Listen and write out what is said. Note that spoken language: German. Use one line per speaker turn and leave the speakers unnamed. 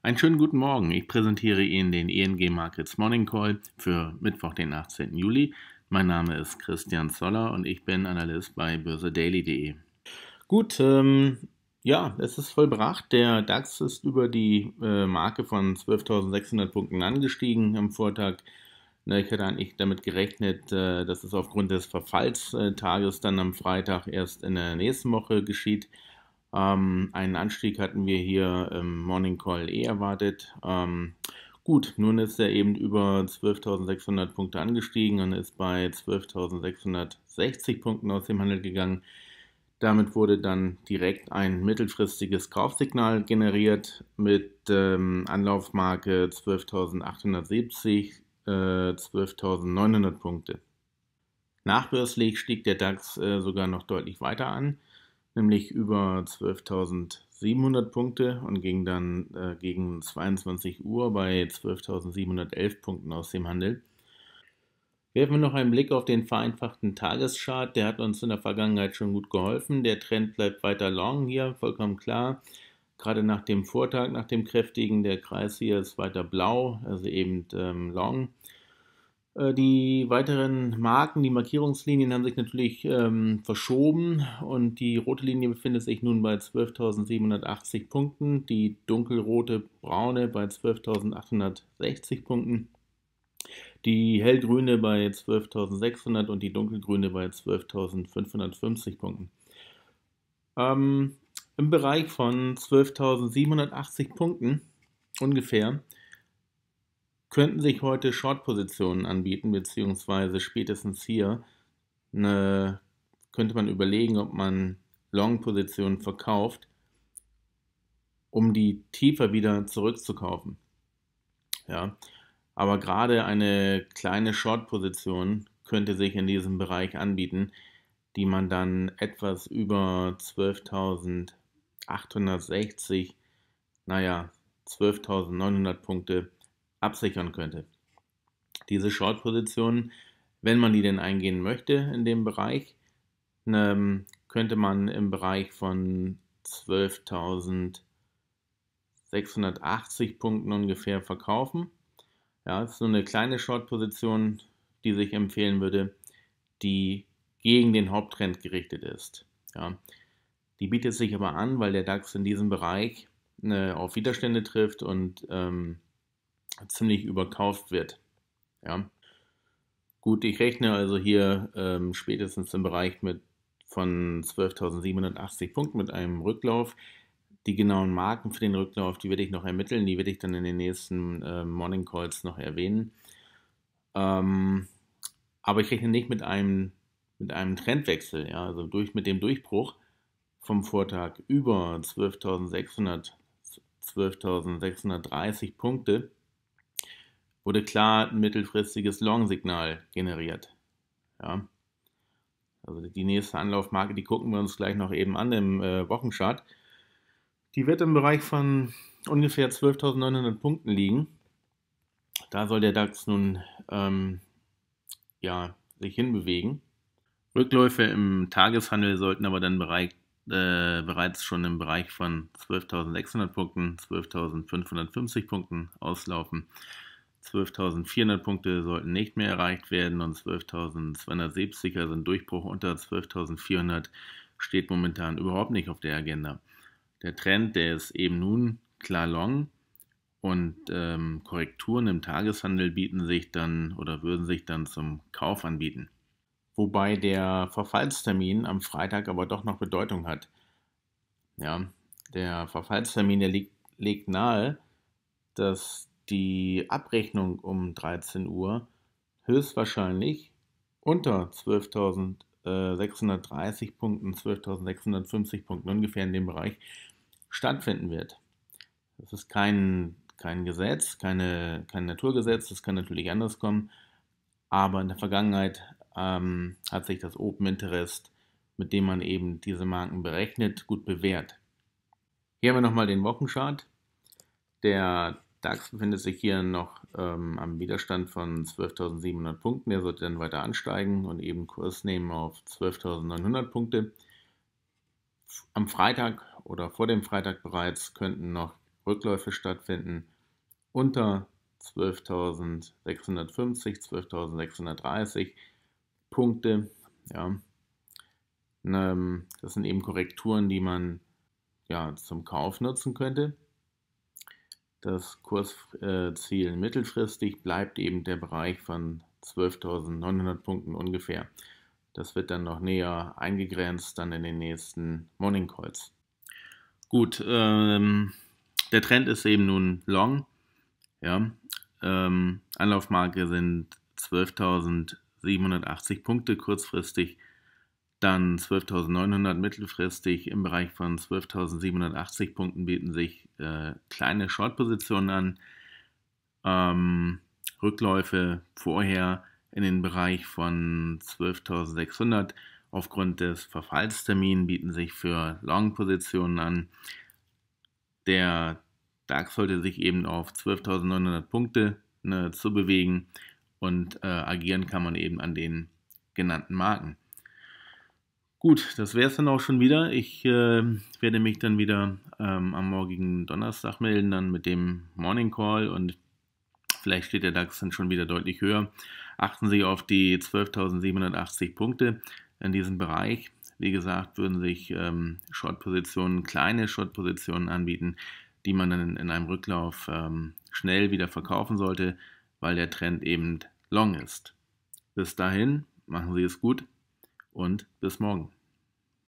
Einen schönen guten Morgen. Ich präsentiere Ihnen den ING e Markets Morning Call für Mittwoch, den 18. Juli. Mein Name ist Christian Zoller und ich bin Analyst bei börsedaily.de. Gut, ähm, ja, es ist vollbracht. Der DAX ist über die äh, Marke von 12.600 Punkten angestiegen am Vortag. Ich hatte eigentlich damit gerechnet, äh, dass es aufgrund des Verfallstages dann am Freitag erst in der nächsten Woche geschieht. Ähm, einen Anstieg hatten wir hier im Morning Call eh erwartet. Ähm, gut, nun ist er eben über 12.600 Punkte angestiegen und ist bei 12.660 Punkten aus dem Handel gegangen. Damit wurde dann direkt ein mittelfristiges Kaufsignal generiert mit ähm, Anlaufmarke 12.870, äh, 12.900 Punkte. Nachbörslich stieg der DAX äh, sogar noch deutlich weiter an nämlich über 12.700 Punkte und ging dann äh, gegen 22 Uhr bei 12.711 Punkten aus dem Handel. Werfen wir noch einen Blick auf den vereinfachten Tageschart. Der hat uns in der Vergangenheit schon gut geholfen. Der Trend bleibt weiter long hier, vollkommen klar. Gerade nach dem Vortag, nach dem kräftigen, der Kreis hier ist weiter blau, also eben ähm, long. Äh, die weiteren Marken, die Markierungslinien haben sich natürlich ähm, verschoben und die rote Linie befindet sich nun bei 12.780 Punkten, die dunkelrote braune bei 12.860 Punkten, die hellgrüne bei 12.600 und die dunkelgrüne bei 12.550 Punkten. Ähm, Im Bereich von 12.780 Punkten ungefähr könnten sich heute Short-Positionen anbieten, beziehungsweise spätestens hier eine, könnte man überlegen, ob man Long-Positionen verkauft, um die tiefer wieder zurückzukaufen. Ja, aber gerade eine kleine Short-Position könnte sich in diesem Bereich anbieten, die man dann etwas über 12.860, naja, 12.900 Punkte absichern könnte. Diese Short-Positionen, wenn man die denn eingehen möchte in dem Bereich, ähm, könnte man im Bereich von 12.680 Punkten ungefähr verkaufen. Ja, das ist so eine kleine Short-Position, die sich empfehlen würde, die gegen den Haupttrend gerichtet ist. Ja. Die bietet sich aber an, weil der DAX in diesem Bereich äh, auf Widerstände trifft und ähm, ziemlich überkauft wird. Ja. Gut, ich rechne also hier ähm, spätestens im Bereich mit von 12.780 Punkten mit einem Rücklauf. Die genauen Marken für den Rücklauf, die werde ich noch ermitteln, die werde ich dann in den nächsten äh, Morning Calls noch erwähnen. Ähm, aber ich rechne nicht mit einem, mit einem Trendwechsel, ja, also durch, mit dem Durchbruch vom Vortag über 12.600, 12.630 Punkte wurde klar ein mittelfristiges Long-Signal generiert. Ja. Also die nächste Anlaufmarke, die gucken wir uns gleich noch eben an im äh, Wochenchart. Die wird im Bereich von ungefähr 12.900 Punkten liegen. Da soll der DAX nun ähm, ja, sich hinbewegen. Rückläufe im Tageshandel sollten aber dann bereit, äh, bereits schon im Bereich von 12.600 Punkten, 12.550 Punkten auslaufen. 12.400 Punkte sollten nicht mehr erreicht werden und 12.270, also ein Durchbruch unter 12.400, steht momentan überhaupt nicht auf der Agenda. Der Trend, der ist eben nun klar long und ähm, Korrekturen im Tageshandel bieten sich dann oder würden sich dann zum Kauf anbieten. Wobei der Verfallstermin am Freitag aber doch noch Bedeutung hat. Ja, der Verfallstermin, der liegt, legt nahe, dass die Abrechnung um 13 Uhr höchstwahrscheinlich unter 12.630 äh, Punkten, 12.650 Punkten ungefähr in dem Bereich stattfinden wird. Das ist kein, kein Gesetz, keine, kein Naturgesetz, das kann natürlich anders kommen, aber in der Vergangenheit ähm, hat sich das Open Interest, mit dem man eben diese Marken berechnet, gut bewährt. Hier haben wir nochmal den Wochenchart. Der DAX befindet sich hier noch ähm, am Widerstand von 12.700 Punkten. Der sollte dann weiter ansteigen und eben Kurs nehmen auf 12.900 Punkte. Am Freitag oder vor dem Freitag bereits könnten noch Rückläufe stattfinden unter 12.650, 12.630 Punkte. Ja. Ähm, das sind eben Korrekturen, die man ja, zum Kauf nutzen könnte. Das Kursziel äh, mittelfristig bleibt eben der Bereich von 12.900 Punkten ungefähr. Das wird dann noch näher eingegrenzt, dann in den nächsten Morning Calls. Gut, ähm, der Trend ist eben nun long. Ja, ähm, Anlaufmarke sind 12.780 Punkte kurzfristig. Dann 12.900 mittelfristig im Bereich von 12.780 Punkten bieten sich äh, kleine Short-Positionen an. Ähm, Rückläufe vorher in den Bereich von 12.600. Aufgrund des Verfallstermins bieten sich für Long-Positionen an. Der DAX sollte sich eben auf 12.900 Punkte ne, zu bewegen und äh, agieren kann man eben an den genannten Marken. Gut, das wäre es dann auch schon wieder. Ich äh, werde mich dann wieder ähm, am morgigen Donnerstag melden, dann mit dem Morning Call und vielleicht steht der DAX dann schon wieder deutlich höher. Achten Sie auf die 12.780 Punkte in diesem Bereich. Wie gesagt, würden sich ähm, Short-Positionen, kleine Short-Positionen anbieten, die man dann in einem Rücklauf ähm, schnell wieder verkaufen sollte, weil der Trend eben long ist. Bis dahin, machen Sie es gut und bis morgen.